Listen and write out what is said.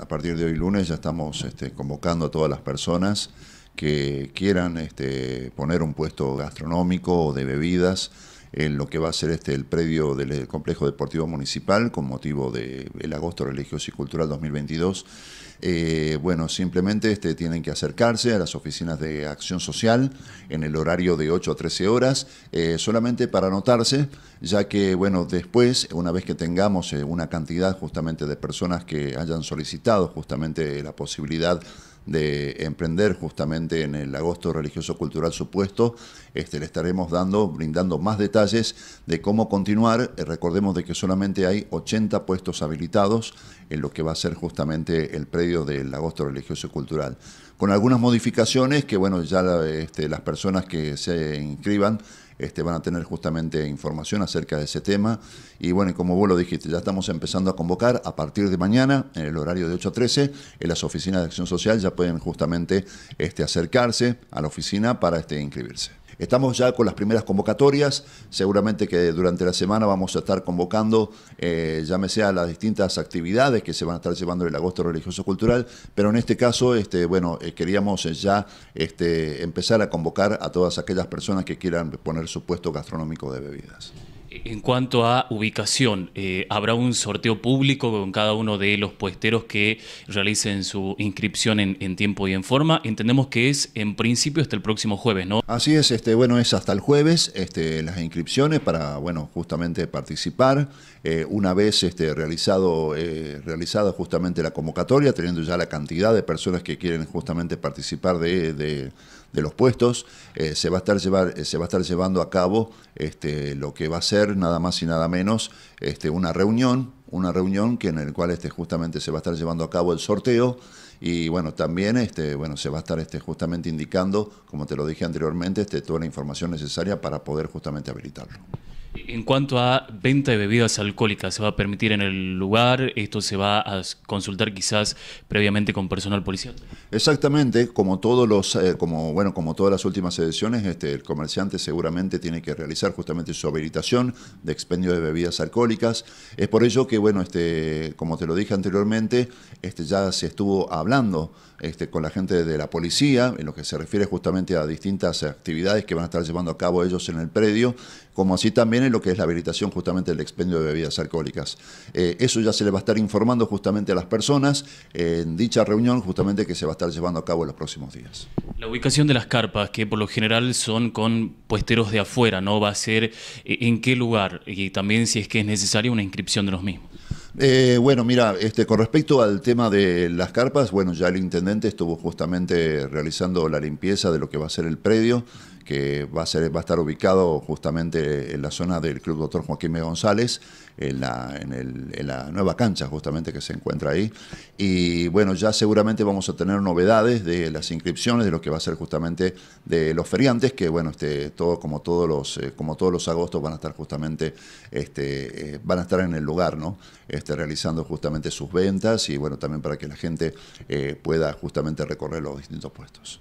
A partir de hoy lunes ya estamos este, convocando a todas las personas que quieran este, poner un puesto gastronómico o de bebidas en lo que va a ser este, el predio del Complejo Deportivo Municipal con motivo del agosto religioso y cultural 2022 eh, bueno, simplemente este, tienen que acercarse a las oficinas de acción social en el horario de 8 a 13 horas, eh, solamente para anotarse, ya que, bueno, después, una vez que tengamos eh, una cantidad justamente de personas que hayan solicitado justamente la posibilidad de emprender justamente en el agosto religioso cultural supuesto, este, le estaremos dando, brindando más detalles de cómo continuar. Recordemos de que solamente hay 80 puestos habilitados en lo que va a ser justamente el predio del agosto religioso y cultural, con algunas modificaciones que, bueno, ya este, las personas que se inscriban este, van a tener justamente información acerca de ese tema. Y bueno, como vos lo dijiste, ya estamos empezando a convocar a partir de mañana, en el horario de 8 a 13, en las oficinas de acción social ya pueden justamente este, acercarse a la oficina para inscribirse. Estamos ya con las primeras convocatorias, seguramente que durante la semana vamos a estar convocando, eh, llámese a las distintas actividades que se van a estar llevando el agosto religioso cultural, pero en este caso, este, bueno, eh, queríamos eh, ya este, empezar a convocar a todas aquellas personas que quieran poner su puesto gastronómico de bebidas. En cuanto a ubicación, eh, ¿habrá un sorteo público con cada uno de los puesteros que realicen su inscripción en, tiempo y en forma? Entendemos que es en principio hasta el próximo jueves, ¿no? Así es, este, bueno, es hasta el jueves este, las inscripciones para, bueno, justamente participar. Eh, una vez este, realizado, eh, realizada justamente la convocatoria, teniendo ya la cantidad de personas que quieren justamente participar de, de de los puestos, se, va a estar llevar, se va a estar llevando a cabo este, lo que va a ser nada más y nada menos este, una reunión, una reunión que en el cual este, justamente se va a estar llevando a cabo el sorteo y bueno, también este, bueno, se va a estar este, justamente indicando, como te lo dije anteriormente, este, toda la información necesaria para poder justamente habilitarlo. En cuanto a venta de bebidas alcohólicas, ¿se va a permitir en el lugar? ¿Esto se va a consultar quizás previamente con personal policial? Exactamente, como todos los, eh, como bueno, como todas las últimas ediciones, este, el comerciante seguramente tiene que realizar justamente su habilitación de expendio de bebidas alcohólicas. Es por ello que, bueno, este, como te lo dije anteriormente, este, ya se estuvo hablando este, con la gente de la policía, en lo que se refiere justamente a distintas actividades que van a estar llevando a cabo ellos en el predio, como así también lo que es la habilitación justamente del expendio de bebidas alcohólicas. Eh, eso ya se le va a estar informando justamente a las personas en dicha reunión justamente que se va a estar llevando a cabo en los próximos días. La ubicación de las carpas, que por lo general son con puesteros de afuera, ¿no? Va a ser eh, en qué lugar y también si es que es necesaria una inscripción de los mismos. Eh, bueno, mira, este, con respecto al tema de las carpas, bueno, ya el intendente estuvo justamente realizando la limpieza de lo que va a ser el predio que va a, ser, va a estar ubicado justamente en la zona del Club Doctor Joaquín M. González, en la, nueva cancha justamente que se encuentra ahí. Y bueno, ya seguramente vamos a tener novedades de las inscripciones, de lo que va a ser justamente de los feriantes, que bueno, este, todo, como, todos los, eh, como todos los agostos van a estar justamente, este, eh, van a estar en el lugar, ¿no? Este, realizando justamente sus ventas y bueno, también para que la gente eh, pueda justamente recorrer los distintos puestos.